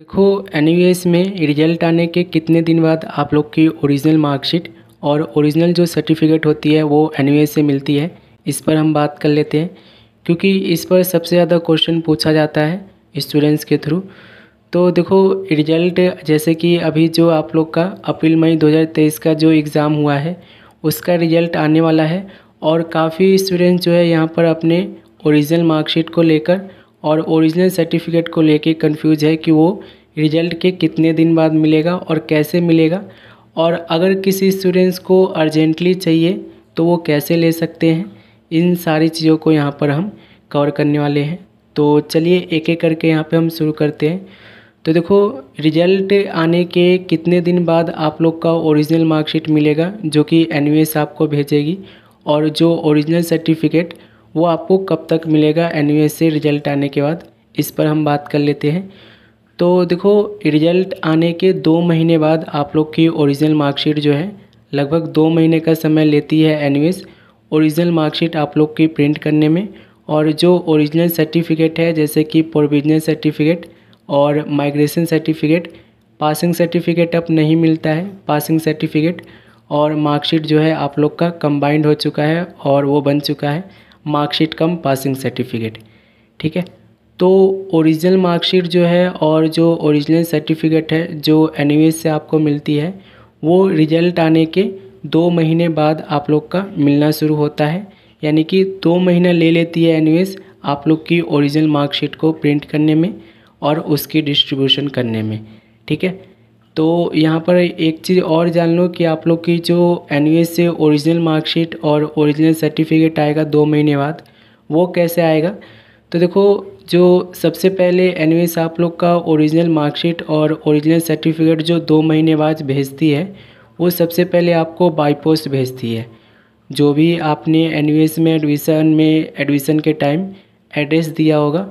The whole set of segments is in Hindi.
देखो एन में रिजल्ट आने के कितने दिन बाद आप लोग की ओरिजिनल मार्कशीट और ओरिजिनल जो सर्टिफिकेट होती है वो एन से मिलती है इस पर हम बात कर लेते हैं क्योंकि इस पर सबसे ज़्यादा क्वेश्चन पूछा जाता है स्टूडेंट्स के थ्रू तो देखो रिजल्ट जैसे कि अभी जो आप लोग का अप्रैल मई 2023 का जो एग्ज़ाम हुआ है उसका रिजल्ट आने वाला है और काफ़ी स्टूडेंट्स जो है यहाँ पर अपने ओरिजिनल मार्कशीट को लेकर और ओरिजिनल सर्टिफिकेट को लेके कंफ्यूज है कि वो रिजल्ट के कितने दिन बाद मिलेगा और कैसे मिलेगा और अगर किसी स्टूडेंट्स को अर्जेंटली चाहिए तो वो कैसे ले सकते हैं इन सारी चीज़ों को यहाँ पर हम कवर करने वाले हैं तो चलिए एक एक करके यहाँ पे हम शुरू करते हैं तो देखो रिजल्ट आने के कितने दिन बाद आप लोग का ओरिजिनल मार्कशीट मिलेगा जो कि एन आपको भेजेगी और जो ओरिजिनल सर्टिफिकेट वो आपको कब तक मिलेगा एन से रिजल्ट आने के बाद इस पर हम बात कर लेते हैं तो देखो रिजल्ट आने के दो महीने बाद आप लोग की ओरिजिनल मार्कशीट जो है लगभग दो महीने का समय लेती है एन ओरिजिनल मार्कशीट आप लोग की प्रिंट करने में और जो ओरिजिनल सर्टिफिकेट है जैसे कि प्रोविजनल सर्टिफिकेट और माइग्रेशन सर्टिफिकेट पासिंग सर्टिफिकेट अब नहीं मिलता है पासिंग सर्टिफिकेट और मार्कशीट जो है आप लोग का कंबाइंड हो चुका है और वो बन चुका है मार्कशीट कम पासिंग सर्टिफिकेट ठीक है तो ओरिजिनल मार्कशीट जो है और जो ओरिजिनल सर्टिफिकेट है जो एन से आपको मिलती है वो रिजल्ट आने के दो महीने बाद आप लोग का मिलना शुरू होता है यानी कि दो महीना ले लेती है एन आप लोग की ओरिजिनल मार्कशीट को प्रिंट करने में और उसकी डिस्ट्रीब्यूशन करने में ठीक है तो यहाँ पर एक चीज़ और जान लो कि आप लोग की जो एन e से ओरिजिनल मार्कशीट और ओरिजिनल सर्टिफिकेट आएगा दो महीने बाद वो कैसे आएगा तो देखो जो सबसे पहले एन e आप लोग का ओरिजिनल मार्कशीट और ओरिजिनल सर्टिफिकेट जो दो महीने बाद भेजती है वो सबसे पहले आपको बाई पोस्ट भेजती है जो भी आपने एन e में एडमिशन में एडमिशन के टाइम एड्रेस दिया होगा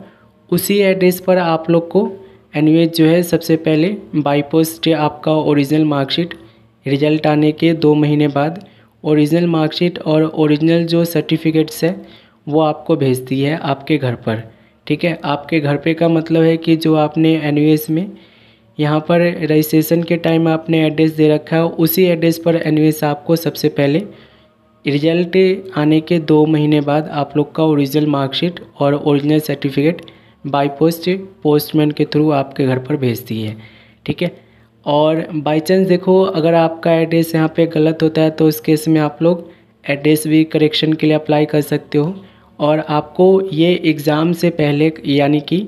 उसी एड्रेस पर आप लोग को एनवेज जो है सबसे पहले बाईपोस्ट आपका ओरिजिनल मार्कशीट रिजल्ट आने के दो महीने बाद ओरिजिनल मार्कशीट और ओरिजिनल जो सर्टिफिकेट्स है वो आपको भेजती है आपके घर पर ठीक है आपके घर पे का मतलब है कि जो आपने एन में यहाँ पर रजिस्ट्रेशन के टाइम आपने एड्रेस दे रखा है उसी एड्रेस पर एन आपको सबसे पहले रिजल्ट आने के दो महीने बाद आप लोग का ओरिजिनल मार्कशीट और original certificate by post postman के थ्रू आपके घर पर भेजती है ठीक है और बाय चांस देखो अगर आपका एड्रेस यहाँ पे गलत होता है तो उस केस में आप लोग एड्रेस भी करेक्शन के लिए अप्लाई कर सकते हो और आपको ये एग्ज़ाम से पहले यानी कि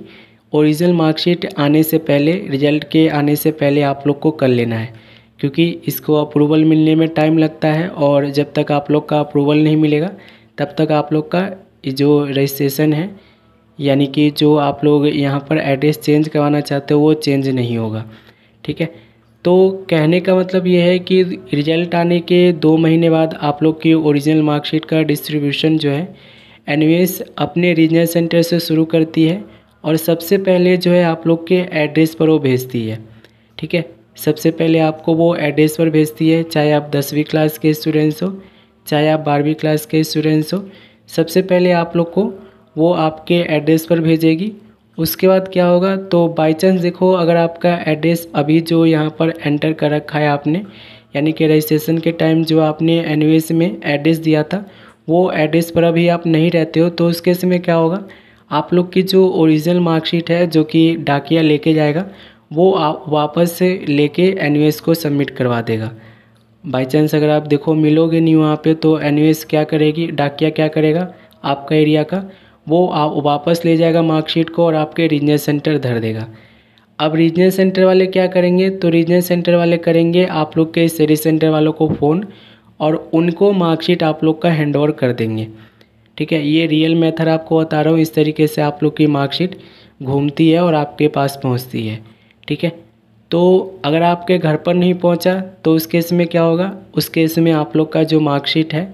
ओरिजिनल मार्कशीट आने से पहले रिजल्ट के आने से पहले आप लोग को कर लेना है क्योंकि इसको अप्रूवल मिलने में टाइम लगता है और जब तक आप लोग का अप्रूवल नहीं मिलेगा तब तक आप लोग का जो रजिस्ट्रेशन है यानी कि जो आप लोग यहाँ पर एड्रेस चेंज करवाना चाहते हो वो चेंज नहीं होगा ठीक है तो कहने का मतलब ये है कि रिजल्ट आने के दो महीने बाद आप लोग की ओरिजिनल मार्कशीट का डिस्ट्रीब्यूशन जो है एन अपने रीजनल सेंटर से शुरू करती है और सबसे पहले जो है आप लोग के एड्रेस पर वो भेजती है ठीक है सबसे पहले आपको वो एड्रेस पर भेजती है चाहे आप दसवीं क्लास के स्टूडेंट्स हो चाहे आप बारहवीं क्लास के स्टूडेंट्स हो सबसे पहले आप लोग को वो आपके एड्रेस पर भेजेगी उसके बाद क्या होगा तो बाय चांस देखो अगर आपका एड्रेस अभी जो यहाँ पर एंटर कर रखा है आपने यानी कि रजिस्ट्रेशन के टाइम जो आपने एन में एड्रेस दिया था वो एड्रेस पर अभी आप नहीं रहते हो तो उस केस में क्या होगा आप लोग की जो ओरिजिनल मार्कशीट है जो कि डाकिया लेके जाएगा वो आप वापस से लेके एन को सबमिट करवा देगा बाई चांस अगर आप देखो मिलोगे नहीं वहाँ पे तो एन क्या करेगी डाकिया क्या करेगा आपका एरिया का वो आप वापस ले जाएगा मार्कशीट को और आपके रीजनल सेंटर धर देगा अब रीजनल सेंटर वाले क्या करेंगे तो रीजनल सेंटर वाले करेंगे आप लोग के सिटी सेंटर वालों को फ़ोन और उनको मार्कशीट आप लोग का हैंड ओवर कर देंगे ठीक है ये रियल मेथड आपको बता रहा हूँ इस तरीके से आप लोग की मार्कशीट घूमती है और आपके पास पहुँचती है ठीक है तो अगर आपके घर पर नहीं पहुँचा तो उस केस में क्या होगा उस केस में आप लोग का जो मार्कशीट है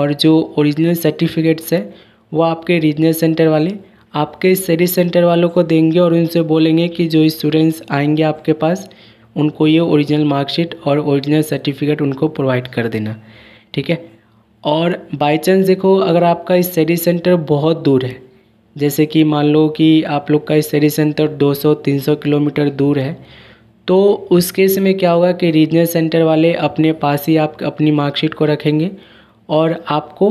और जो ओरिजिनल सर्टिफिकेट्स है वो आपके रीजनल सेंटर वाले आपके सिटी सेंटर वालों को देंगे और उनसे बोलेंगे कि जो स्टूडेंट्स आएंगे आपके पास उनको ये ओरिजिनल मार्कशीट और ओरिजिनल सर्टिफिकेट उनको प्रोवाइड कर देना ठीक है और बाई चांस देखो अगर आपका स्टडी सेंटर बहुत दूर है जैसे कि मान लो कि आप लोग का स्टडी सेंटर 200-300 किलोमीटर दूर है तो उस केस में क्या होगा कि रीजनल सेंटर वाले अपने पास ही आप अपनी मार्कशीट को रखेंगे और आपको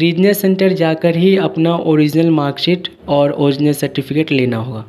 रीजनल सेंटर जाकर ही अपना ओरिजिनल मार्कशीट और ओरिजिनल सर्टिफिकेट लेना होगा